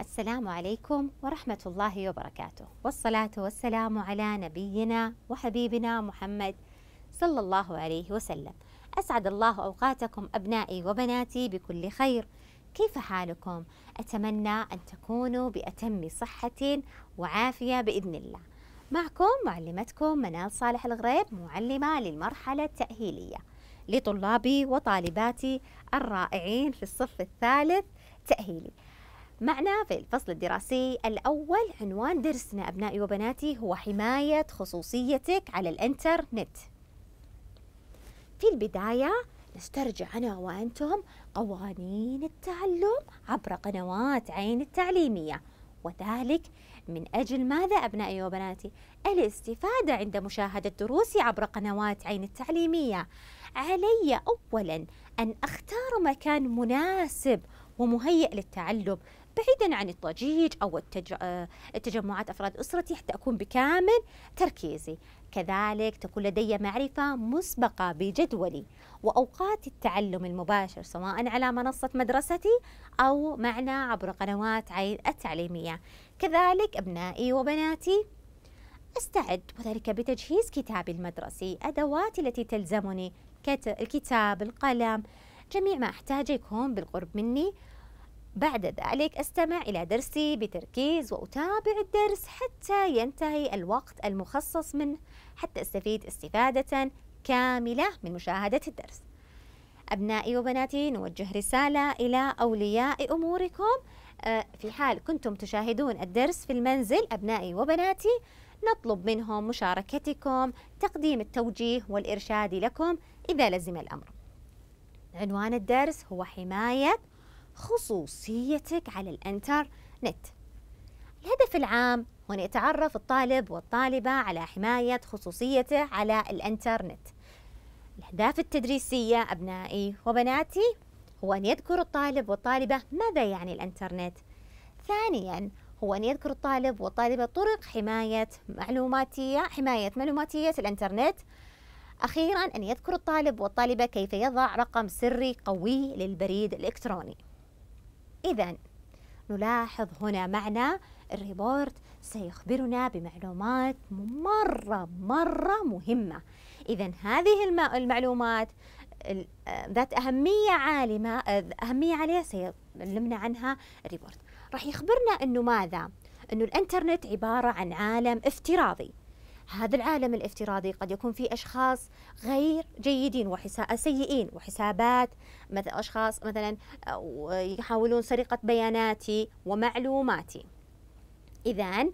السلام عليكم ورحمة الله وبركاته والصلاة والسلام على نبينا وحبيبنا محمد صلى الله عليه وسلم أسعد الله أوقاتكم أبنائي وبناتي بكل خير كيف حالكم؟ أتمنى أن تكونوا بأتم صحة وعافية بإذن الله معكم معلمتكم منال صالح الغريب معلمة للمرحلة التأهيلية لطلابي وطالباتي الرائعين في الصف الثالث تأهيلي معنا في الفصل الدراسي الأول عنوان درسنا أبنائي وبناتي هو حماية خصوصيتك على الإنترنت في البداية نسترجع أنا وأنتم قوانين التعلم عبر قنوات عين التعليمية وذلك من أجل ماذا أبنائي وبناتي؟ الاستفادة عند مشاهدة دروسي عبر قنوات عين التعليمية علي أولاً أن أختار مكان مناسب ومهيئ للتعلم بعيدا عن الضجيج أو التج... التجمعات آه، أفراد أسرتي حتى أكون بكامل تركيزي كذلك تكون لدي معرفة مسبقة بجدولي وأوقات التعلم المباشر سواء على منصة مدرستي أو معنا عبر قنوات عين التعليمية كذلك أبنائي وبناتي أستعد وذلك بتجهيز كتابي المدرسي أدواتي التي تلزمني الكتاب القلم جميع ما أحتاجه يكون بالقرب مني بعد ذلك أستمع إلى درسي بتركيز وأتابع الدرس حتى ينتهي الوقت المخصص منه حتى أستفيد استفادة كاملة من مشاهدة الدرس أبنائي وبناتي نوجه رسالة إلى أولياء أموركم آه، في حال كنتم تشاهدون الدرس في المنزل أبنائي وبناتي نطلب منهم مشاركتكم تقديم التوجيه والإرشاد لكم إذا لزم الأمر عنوان الدرس هو حماية خصوصيتك على الإنترنت الهدف العام أن يتعرف الطالب والطالبة على حماية خصوصيته على الإنترنت الأهداف التدريسية أبنائي وبناتي هو أن يذكر الطالب والطالبة ماذا يعني الإنترنت ثانياً هو أن يذكر الطالب والطالبة طرق حماية معلوماتية حماية معلوماتية الإنترنت أخيرا أن يذكر الطالب والطالبة كيف يضع رقم سري قوي للبريد الإلكتروني إذا نلاحظ هنا معنا الريبورت سيخبرنا بمعلومات مرة مرة مهمة إذا هذه المعلومات ذات أهمية عالمة أهمية عالية سيعلمنا عنها الريبورت راح يخبرنا أنه ماذا؟ أنه الإنترنت عبارة عن عالم افتراضي هذا العالم الافتراضي قد يكون فيه أشخاص غير جيدين وحساء سيئين وحسابات مثل أشخاص مثلا آه، يحاولون سرقة بياناتي ومعلوماتي إذا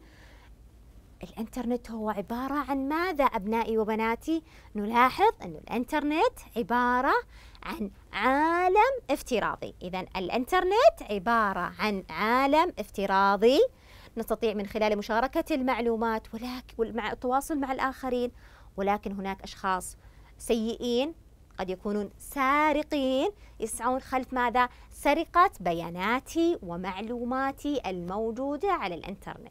الانترنت هو عبارة عن ماذا أبنائي وبناتي نلاحظ أن الانترنت عبارة عن عالم افتراضي إذا الانترنت عبارة عن عالم افتراضي نستطيع من خلال مشاركة المعلومات ولكن مع التواصل مع الآخرين ولكن هناك أشخاص سيئين قد يكونون سارقين يسعون خلف ماذا؟ سرقة بياناتي ومعلوماتي الموجودة على الإنترنت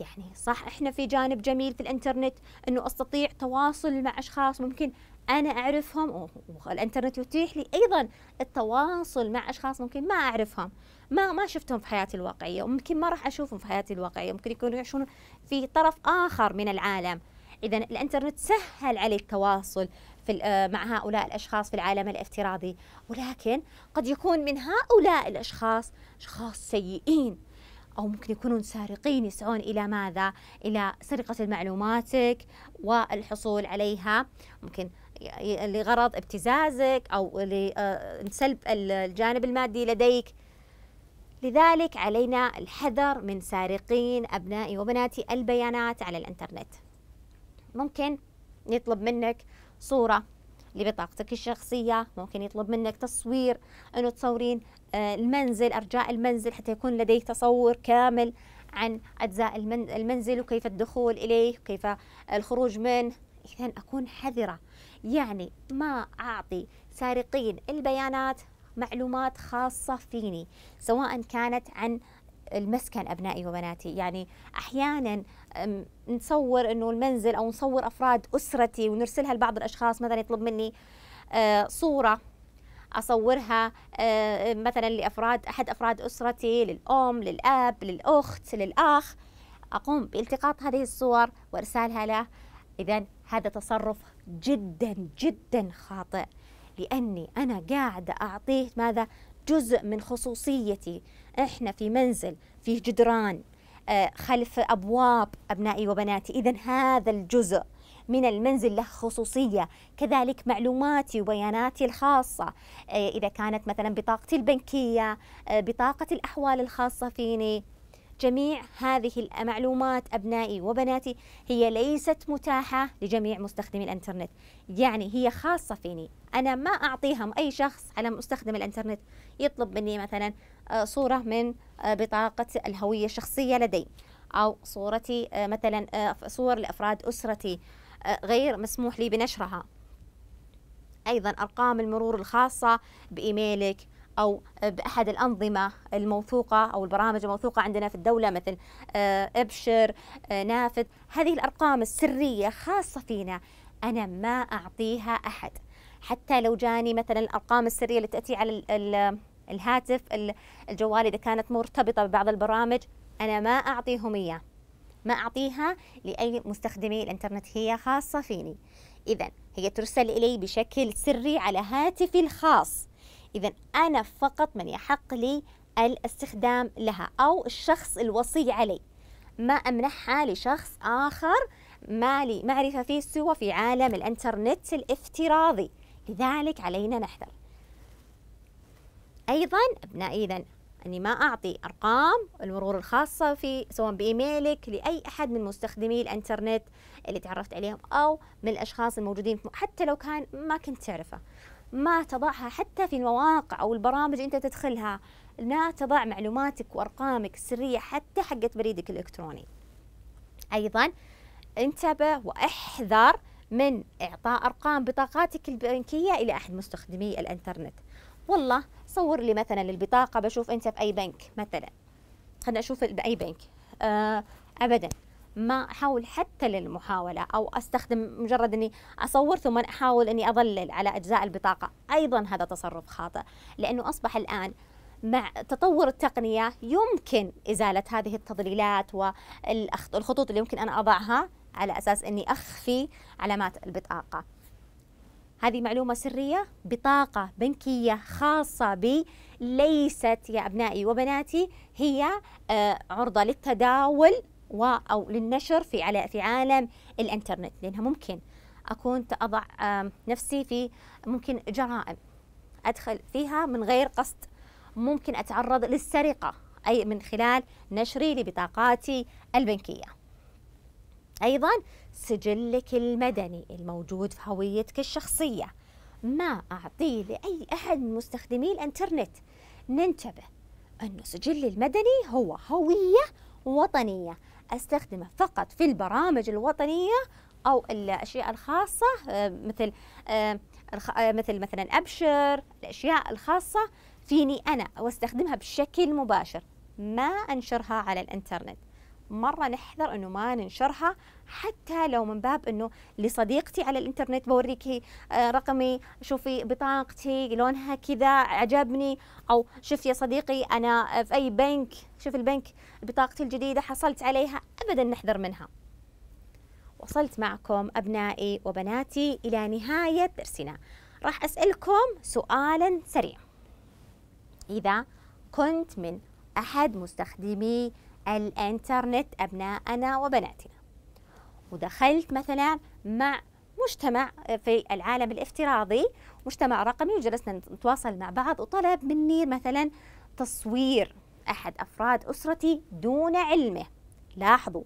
يعني صح احنا في جانب جميل في الانترنت انه استطيع تواصل مع اشخاص ممكن انا اعرفهم والانترنت يتيح لي ايضا التواصل مع اشخاص ممكن ما اعرفهم ما ما شفتهم في حياتي الواقعيه وممكن ما راح اشوفهم في حياتي الواقعيه ممكن يكونوا يعيشون في طرف اخر من العالم اذا الانترنت سهل علي التواصل في آه، مع هؤلاء الاشخاص في العالم الافتراضي ولكن قد يكون من هؤلاء الاشخاص اشخاص سيئين أو ممكن يكونون سارقين يسعون إلى ماذا؟ إلى سرقة معلوماتك والحصول عليها ممكن لغرض ابتزازك أو آه، لسلب الجانب المادي لديك لذلك علينا الحذر من سارقين أبنائي وبناتي البيانات على الإنترنت ممكن يطلب منك صورة لبطاقتك الشخصية ممكن يطلب منك تصوير أنه تصورين آه، المنزل أرجاء المنزل حتى يكون لديك تصور كامل عن أجزاء المنزل وكيف الدخول إليه وكيف الخروج منه إذا أكون حذرة يعني ما أعطي سارقين البيانات معلومات خاصة فيني سواء كانت عن المسكن أبنائي وبناتي يعني أحيانا نصور أنه المنزل أو نصور أفراد أسرتي ونرسلها لبعض الأشخاص مثلا يطلب مني آه، صورة اصورها آه، مثلا لافراد احد افراد اسرتي للام للاب للاخت للاخ اقوم بالتقاط هذه الصور وارسالها له اذا هذا تصرف جدا جدا خاطئ لأني أنا قاعدة أعطيه ماذا جزء من خصوصيتي إحنا في منزل فيه جدران آه، خلف أبواب أبنائي وبناتي إذا هذا الجزء من المنزل له خصوصية كذلك معلوماتي وبياناتي الخاصة آه، إذا كانت مثلا بطاقتي البنكية آه، بطاقة الأحوال الخاصة فيني جميع هذه المعلومات أبنائي وبناتي هي ليست متاحة لجميع مستخدمي الإنترنت يعني هي خاصة فيني أنا ما أعطيها أي شخص على مستخدم الإنترنت يطلب مني مثلا آه، صورة من آه، بطاقة الهوية الشخصية لدي أو صورتي آه، مثلا صور لأفراد أسرتي غير مسموح لي بنشرها أيضا أرقام المرور الخاصة بإيميلك أو بأحد الأنظمة الموثوقة أو البرامج الموثوقة عندنا في الدولة مثل آه، أبشر آه، نافذ هذه الأرقام السرية خاصة فينا أنا ما أعطيها أحد حتى لو جاني مثلا الأرقام السرية اللي تأتي على الهاتف الجوال إذا كانت مرتبطة ببعض البرامج أنا ما أعطيهم إياه ما أعطيها لأي مستخدمي الإنترنت هي خاصة فيني إذا هي ترسل إلي بشكل سري على هاتفي الخاص إذا أنا فقط من يحق لي الاستخدام لها أو الشخص الوصي علي ما أمنحها لشخص آخر ما لي معرفة فيه سوى في عالم الإنترنت الافتراضي لذلك علينا نحذر أيضا أبنائي إذا أني ما أعطي أرقام المرور الخاصة في سواء بإيميلك لأي أحد من مستخدمي الإنترنت اللي تعرفت عليهم أو من الأشخاص الموجودين حتى لو كان ما كنت تعرفه ما تضعها حتى في المواقع أو البرامج أنت تدخلها لا تضع معلوماتك وأرقامك السرية حتى حقت بريدك الإلكتروني أيضا انتبه واحذر من إعطاء أرقام بطاقاتك البنكية إلى أحد مستخدمي الإنترنت والله صور لي مثلا البطاقة بشوف أنت في أي بنك مثلا خلنا أشوف بأي بنك آه أبدا ما احاول حتى للمحاوله او استخدم مجرد اني اصور ثم احاول اني اظلل على اجزاء البطاقه ايضا هذا تصرف خاطئ لانه اصبح الان مع تطور التقنيه يمكن ازاله هذه التضليلات والخطوط اللي يمكن انا اضعها على اساس اني اخفي علامات البطاقه هذه معلومة سرية بطاقة بنكية خاصة بي ليست يا أبنائي وبناتي هي آه، عرضة للتداول و أو للنشر في على في عالم الإنترنت لأنها ممكن أكون أضع نفسي في ممكن جرائم أدخل فيها من غير قصد ممكن أتعرض للسرقة أي من خلال نشري لبطاقاتي البنكية أيضا سجلك المدني الموجود في هويتك الشخصية ما أعطيه لأي أحد من مستخدمي الإنترنت ننتبه أنه سجلي المدني هو هوية وطنية استخدمه فقط في البرامج الوطنية أو الأشياء الخاصة آه، مثل آه، آه، مثل مثلا أبشر الأشياء الخاصة فيني أنا واستخدمها بشكل مباشر ما أنشرها على الإنترنت مره نحذر انه ما ننشرها حتى لو من باب انه لصديقتي على الانترنت بوريكي آه، رقمي شوفي بطاقتي لونها كذا عجبني او شوف يا صديقي انا في اي بنك شوف البنك بطاقتي الجديده حصلت عليها ابدا نحذر منها وصلت معكم ابنائي وبناتي الى نهايه درسنا راح اسالكم سؤالا سريعا اذا كنت من احد مستخدمي الانترنت أبناءنا وبناتنا ودخلت مثلا مع مجتمع في العالم الافتراضي مجتمع رقمي وجلسنا نتواصل مع بعض وطلب مني مثلا تصوير أحد أفراد أسرتي دون علمه لاحظوا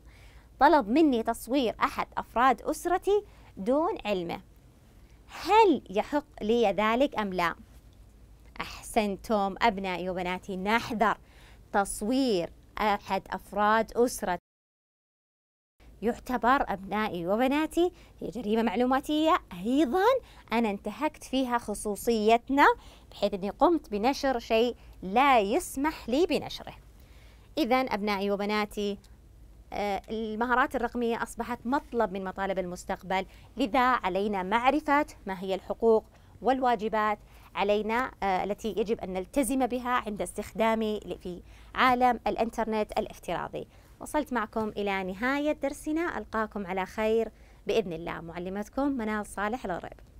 طلب مني تصوير أحد أفراد أسرتي دون علمه هل يحق لي ذلك أم لا؟ أحسنتم أبنائي وبناتي نحذر تصوير أحد أفراد أسرة يعتبر أبنائي وبناتي هي جريمة معلوماتية أيضا أنا انتهكت فيها خصوصيتنا بحيث أني قمت بنشر شيء لا يسمح لي بنشره إذا أبنائي وبناتي آه، المهارات الرقمية أصبحت مطلب من مطالب المستقبل لذا علينا معرفة ما هي الحقوق والواجبات علينا آه، التي يجب أن نلتزم بها عند استخدامي في عالم الإنترنت الافتراضي وصلت معكم إلى نهاية درسنا ألقاكم على خير بإذن الله معلمتكم منال صالح الغريب